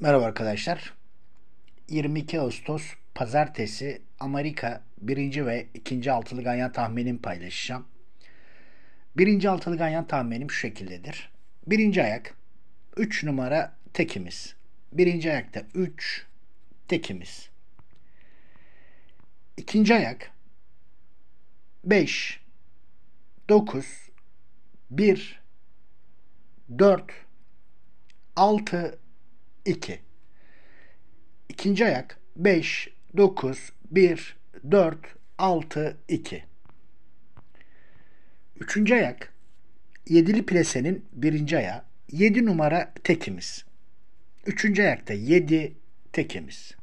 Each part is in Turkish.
Merhaba arkadaşlar. 22 Ağustos Pazartesi Amerika 1. ve 2. altılı ganyan tahminim paylaşacağım. 1. altılı ganyan tahminim şu şekildedir. 1. ayak 3 numara tekimiz. 1. ayakta 3 tekimiz. 2. ayak 5 9 1 4 6 2. İkinci ayak 5, 9, 1, 4, 6, 2. Üçüncü ayak yedili plesenin birinci ayağı 7 numara tekimiz. Üçüncü ayakta 7 tekimiz.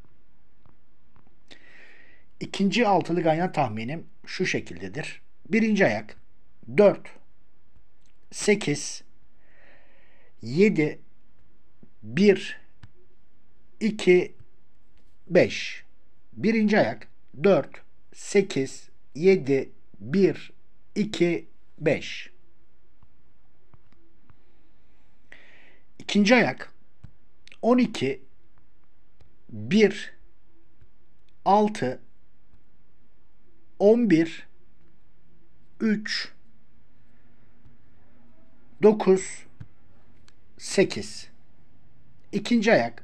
İkinci altılı ganyan tahminim şu şekildedir. Birinci ayak 4, 8, 7, 1, 2, 5. Birinci ayak 4, 8, 7, 1, 2, 5. ikinci ayak 12, 1, 6, 11, 3, 9, 8. ikinci ayak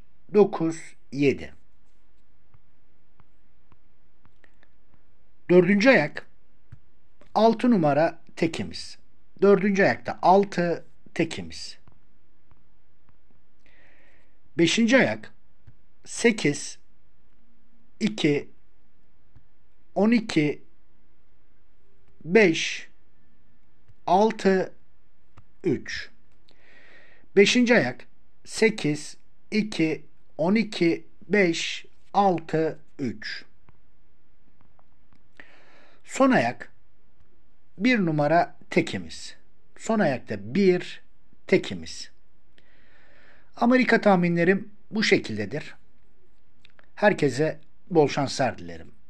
9, 7. Dördüncü ayak 6 numara tekimiz. Dördüncü ayakta 6 tekimiz. Beşinci ayak 8 2 12 5 6 3 Beşinci ayak 8 2 12 5 6 3 Son ayak bir numara tekimiz. Son ayakta bir tekimiz. Amerika tahminlerim bu şekildedir. Herkese bol şanslar dilerim.